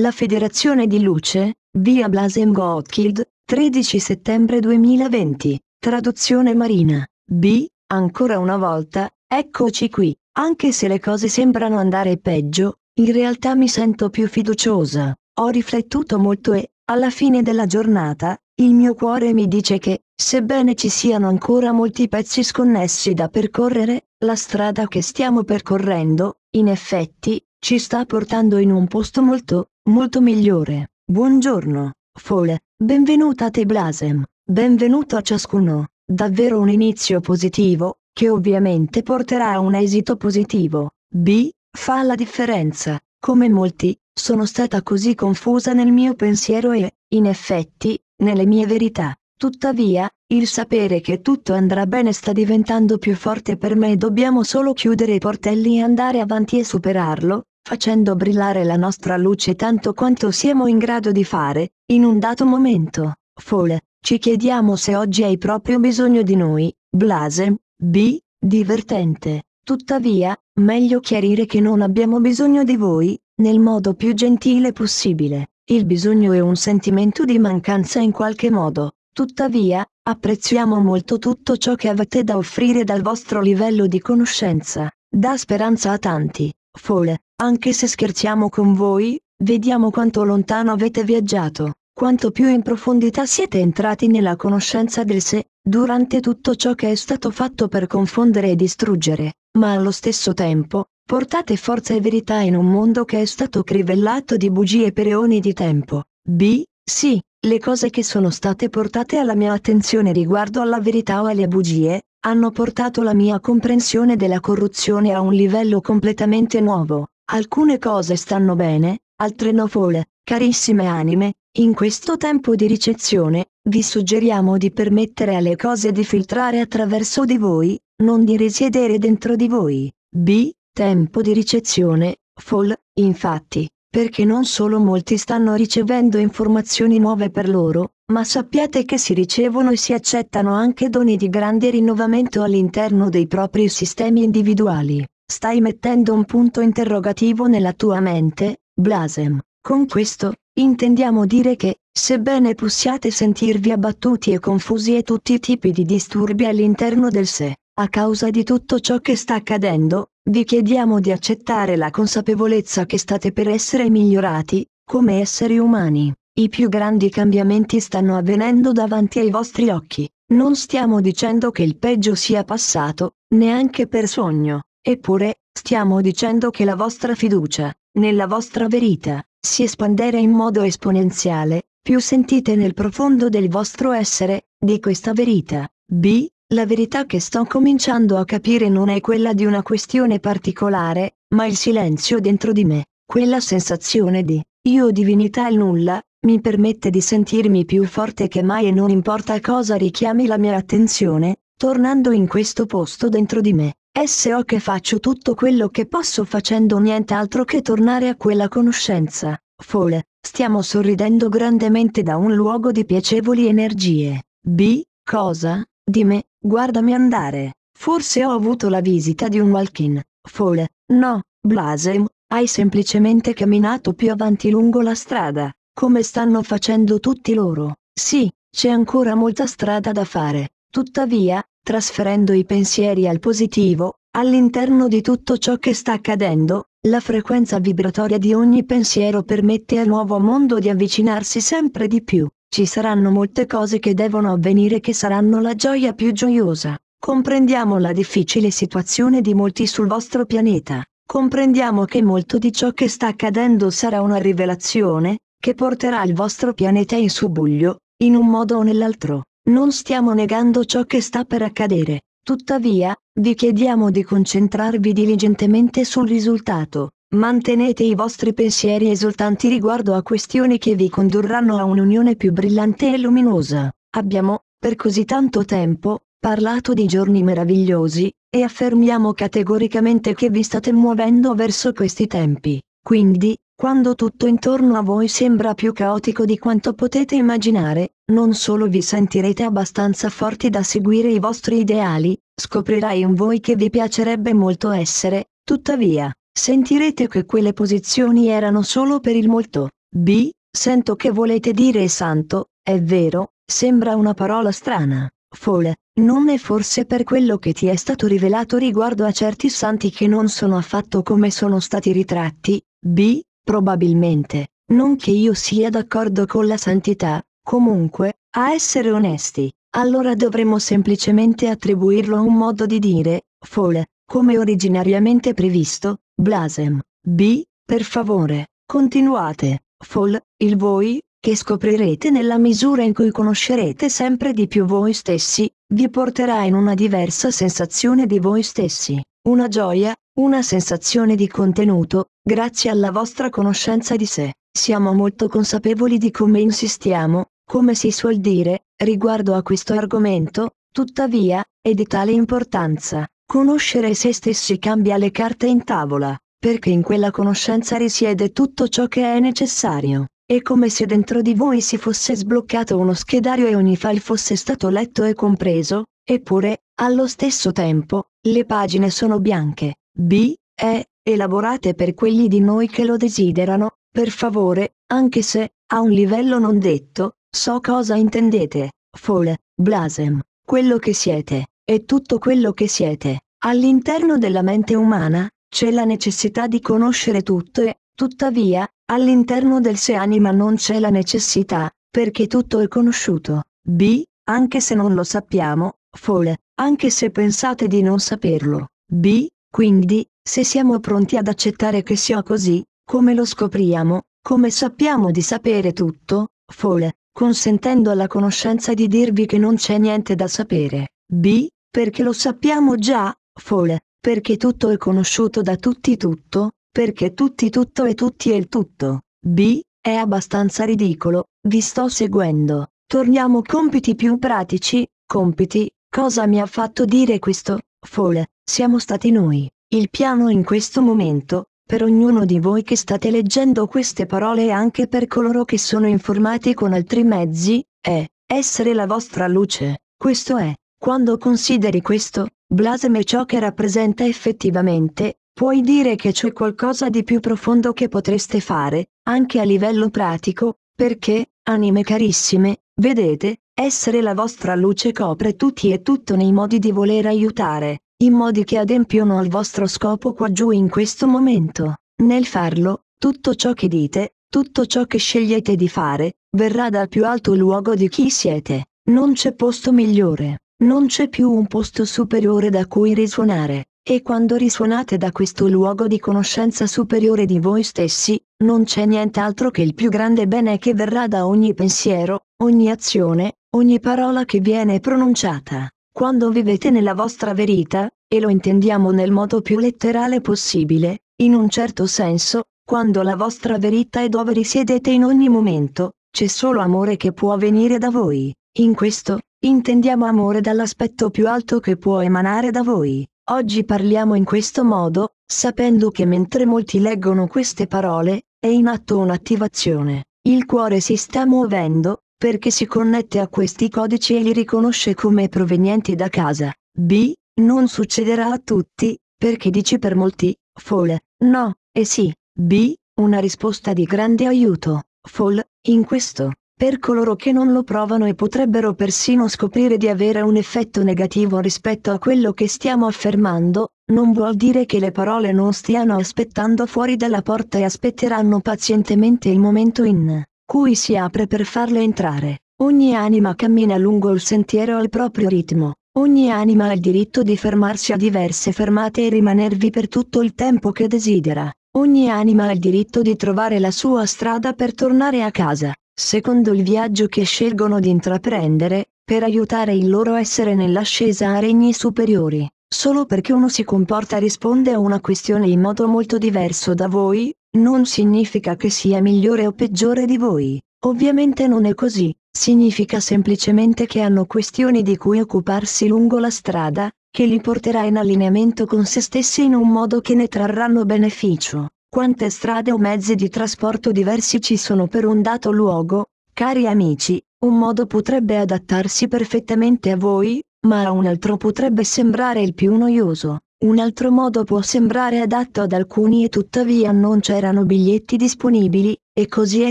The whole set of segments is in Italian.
La Federazione di Luce, via Blasem Gottkild, 13 settembre 2020, traduzione marina, B, ancora una volta, eccoci qui, anche se le cose sembrano andare peggio, in realtà mi sento più fiduciosa, ho riflettuto molto e, alla fine della giornata, il mio cuore mi dice che, sebbene ci siano ancora molti pezzi sconnessi da percorrere, la strada che stiamo percorrendo, in effetti, ci sta portando in un posto molto, Molto migliore. Buongiorno, Fall, benvenuta a te Blasem, benvenuto a ciascuno, davvero un inizio positivo, che ovviamente porterà a un esito positivo. B. Fa la differenza, come molti, sono stata così confusa nel mio pensiero e, in effetti, nelle mie verità. Tuttavia, il sapere che tutto andrà bene sta diventando più forte per me e dobbiamo solo chiudere i portelli e andare avanti e superarlo, facendo brillare la nostra luce tanto quanto siamo in grado di fare, in un dato momento. Fall, ci chiediamo se oggi hai proprio bisogno di noi, Blasem, B, divertente. Tuttavia, meglio chiarire che non abbiamo bisogno di voi, nel modo più gentile possibile. Il bisogno è un sentimento di mancanza in qualche modo. Tuttavia, apprezziamo molto tutto ciò che avete da offrire dal vostro livello di conoscenza. Dà speranza a tanti. Fall, anche se scherziamo con voi, vediamo quanto lontano avete viaggiato, quanto più in profondità siete entrati nella conoscenza del sé, durante tutto ciò che è stato fatto per confondere e distruggere, ma allo stesso tempo, portate forza e verità in un mondo che è stato crivellato di bugie per eoni di tempo. B. Sì, le cose che sono state portate alla mia attenzione riguardo alla verità o alle bugie, hanno portato la mia comprensione della corruzione a un livello completamente nuovo. Alcune cose stanno bene, altre no fole, carissime anime, in questo tempo di ricezione, vi suggeriamo di permettere alle cose di filtrare attraverso di voi, non di risiedere dentro di voi. B. Tempo di ricezione, fall, infatti, perché non solo molti stanno ricevendo informazioni nuove per loro, ma sappiate che si ricevono e si accettano anche doni di grande rinnovamento all'interno dei propri sistemi individuali. Stai mettendo un punto interrogativo nella tua mente, Blasem. Con questo, intendiamo dire che, sebbene possiate sentirvi abbattuti e confusi e tutti i tipi di disturbi all'interno del sé, a causa di tutto ciò che sta accadendo, vi chiediamo di accettare la consapevolezza che state per essere migliorati, come esseri umani. I più grandi cambiamenti stanno avvenendo davanti ai vostri occhi. Non stiamo dicendo che il peggio sia passato, neanche per sogno, eppure, stiamo dicendo che la vostra fiducia, nella vostra verità, si espanderà in modo esponenziale, più sentite nel profondo del vostro essere, di questa verità. B. La verità che sto cominciando a capire non è quella di una questione particolare, ma il silenzio dentro di me, quella sensazione di io divinità e nulla, mi permette di sentirmi più forte che mai e non importa cosa richiami la mia attenzione, tornando in questo posto dentro di me. S.O. che faccio tutto quello che posso facendo nient'altro che tornare a quella conoscenza. Fall, stiamo sorridendo grandemente da un luogo di piacevoli energie. B. Cosa? Di me, guardami andare. Forse ho avuto la visita di un walk-in. Fall, no, Blasem, hai semplicemente camminato più avanti lungo la strada come stanno facendo tutti loro. Sì, c'è ancora molta strada da fare, tuttavia, trasferendo i pensieri al positivo, all'interno di tutto ciò che sta accadendo, la frequenza vibratoria di ogni pensiero permette al nuovo mondo di avvicinarsi sempre di più. Ci saranno molte cose che devono avvenire che saranno la gioia più gioiosa. Comprendiamo la difficile situazione di molti sul vostro pianeta. Comprendiamo che molto di ciò che sta accadendo sarà una rivelazione, che porterà il vostro pianeta in subbuglio, in un modo o nell'altro. Non stiamo negando ciò che sta per accadere, tuttavia, vi chiediamo di concentrarvi diligentemente sul risultato. Mantenete i vostri pensieri esultanti riguardo a questioni che vi condurranno a un'unione più brillante e luminosa. Abbiamo, per così tanto tempo, parlato di giorni meravigliosi, e affermiamo categoricamente che vi state muovendo verso questi tempi. Quindi, quando tutto intorno a voi sembra più caotico di quanto potete immaginare, non solo vi sentirete abbastanza forti da seguire i vostri ideali, scoprirai in voi che vi piacerebbe molto essere, tuttavia, sentirete che quelle posizioni erano solo per il molto. B. Sento che volete dire santo, è vero, sembra una parola strana, folle, non è forse per quello che ti è stato rivelato riguardo a certi santi che non sono affatto come sono stati ritratti, b. Probabilmente, non che io sia d'accordo con la santità, comunque, a essere onesti, allora dovremmo semplicemente attribuirlo a un modo di dire, folle, come originariamente previsto, blasem. B. Per favore, continuate, fol, il voi, che scoprirete nella misura in cui conoscerete sempre di più voi stessi, vi porterà in una diversa sensazione di voi stessi, una gioia, una sensazione di contenuto, grazie alla vostra conoscenza di sé, siamo molto consapevoli di come insistiamo, come si suol dire, riguardo a questo argomento, tuttavia, è di tale importanza, conoscere se stessi cambia le carte in tavola, perché in quella conoscenza risiede tutto ciò che è necessario. È come se dentro di voi si fosse sbloccato uno schedario e ogni file fosse stato letto e compreso, eppure, allo stesso tempo, le pagine sono bianche, b. e, elaborate per quelli di noi che lo desiderano, per favore, anche se, a un livello non detto, so cosa intendete, Fol, Blasem, quello che siete, e tutto quello che siete. All'interno della mente umana, c'è la necessità di conoscere tutto e, tuttavia, all'interno del se anima non c'è la necessità, perché tutto è conosciuto. B. Anche se non lo sappiamo, Fol, anche se pensate di non saperlo. B. Quindi, se siamo pronti ad accettare che sia così, come lo scopriamo, come sappiamo di sapere tutto, Fole, consentendo alla conoscenza di dirvi che non c'è niente da sapere. B. Perché lo sappiamo già, Fole, perché tutto è conosciuto da tutti tutto, perché tutti tutto e tutti è il tutto. B. È abbastanza ridicolo, vi sto seguendo. Torniamo compiti più pratici, compiti, cosa mi ha fatto dire questo? Fall, siamo stati noi. Il piano in questo momento, per ognuno di voi che state leggendo queste parole e anche per coloro che sono informati con altri mezzi, è essere la vostra luce. Questo è, quando consideri questo, blaseme ciò che rappresenta effettivamente, puoi dire che c'è qualcosa di più profondo che potreste fare, anche a livello pratico, perché, anime carissime, Vedete, essere la vostra luce copre tutti e tutto nei modi di voler aiutare, in modi che adempiono al vostro scopo qua giù in questo momento. Nel farlo, tutto ciò che dite, tutto ciò che scegliete di fare, verrà dal più alto luogo di chi siete. Non c'è posto migliore, non c'è più un posto superiore da cui risuonare. E quando risuonate da questo luogo di conoscenza superiore di voi stessi, non c'è nient'altro che il più grande bene che verrà da ogni pensiero, ogni azione, ogni parola che viene pronunciata. Quando vivete nella vostra verità, e lo intendiamo nel modo più letterale possibile, in un certo senso, quando la vostra verità è dove risiedete in ogni momento, c'è solo amore che può venire da voi. In questo, intendiamo amore dall'aspetto più alto che può emanare da voi. Oggi parliamo in questo modo, sapendo che mentre molti leggono queste parole, è in atto un'attivazione. Il cuore si sta muovendo, perché si connette a questi codici e li riconosce come provenienti da casa. B. Non succederà a tutti, perché dici per molti, Fall, no, e sì. B. Una risposta di grande aiuto, Fall, in questo per coloro che non lo provano e potrebbero persino scoprire di avere un effetto negativo rispetto a quello che stiamo affermando, non vuol dire che le parole non stiano aspettando fuori dalla porta e aspetteranno pazientemente il momento in cui si apre per farle entrare. Ogni anima cammina lungo il sentiero al proprio ritmo, ogni anima ha il diritto di fermarsi a diverse fermate e rimanervi per tutto il tempo che desidera, ogni anima ha il diritto di trovare la sua strada per tornare a casa secondo il viaggio che scelgono di intraprendere, per aiutare il loro essere nell'ascesa a regni superiori. Solo perché uno si comporta e risponde a una questione in modo molto diverso da voi, non significa che sia migliore o peggiore di voi. Ovviamente non è così, significa semplicemente che hanno questioni di cui occuparsi lungo la strada, che li porterà in allineamento con se stessi in un modo che ne trarranno beneficio. Quante strade o mezzi di trasporto diversi ci sono per un dato luogo? Cari amici, un modo potrebbe adattarsi perfettamente a voi, ma a un altro potrebbe sembrare il più noioso. Un altro modo può sembrare adatto ad alcuni e tuttavia non c'erano biglietti disponibili, e così è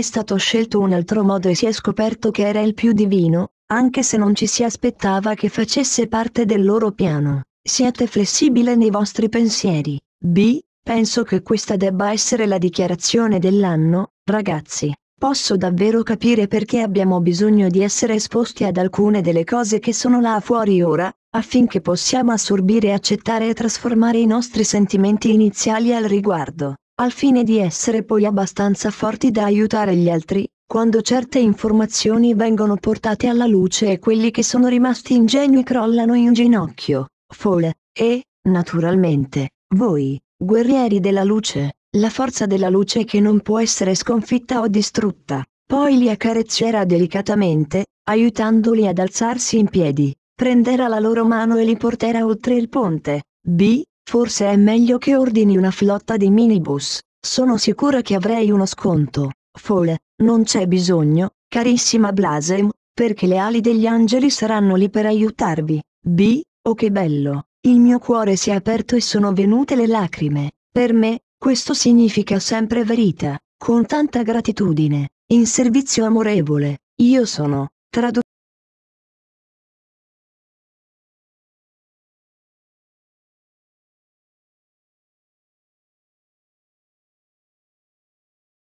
stato scelto un altro modo e si è scoperto che era il più divino, anche se non ci si aspettava che facesse parte del loro piano. Siate flessibile nei vostri pensieri. B. Penso che questa debba essere la dichiarazione dell'anno, ragazzi. Posso davvero capire perché abbiamo bisogno di essere esposti ad alcune delle cose che sono là fuori ora, affinché possiamo assorbire accettare e trasformare i nostri sentimenti iniziali al riguardo, al fine di essere poi abbastanza forti da aiutare gli altri, quando certe informazioni vengono portate alla luce e quelli che sono rimasti ingenui crollano in ginocchio, fole, e, naturalmente, voi. Guerrieri della luce, la forza della luce che non può essere sconfitta o distrutta. Poi li accarezzerà delicatamente, aiutandoli ad alzarsi in piedi. Prenderà la loro mano e li porterà oltre il ponte. B. Forse è meglio che ordini una flotta di minibus. Sono sicura che avrei uno sconto. Fall, non c'è bisogno, carissima Blasem, perché le ali degli angeli saranno lì per aiutarvi. B. Oh che bello, il mio cuore si è aperto e sono venute le lacrime. Per me, questo significa sempre verità, con tanta gratitudine, in servizio amorevole, io sono, traduttore.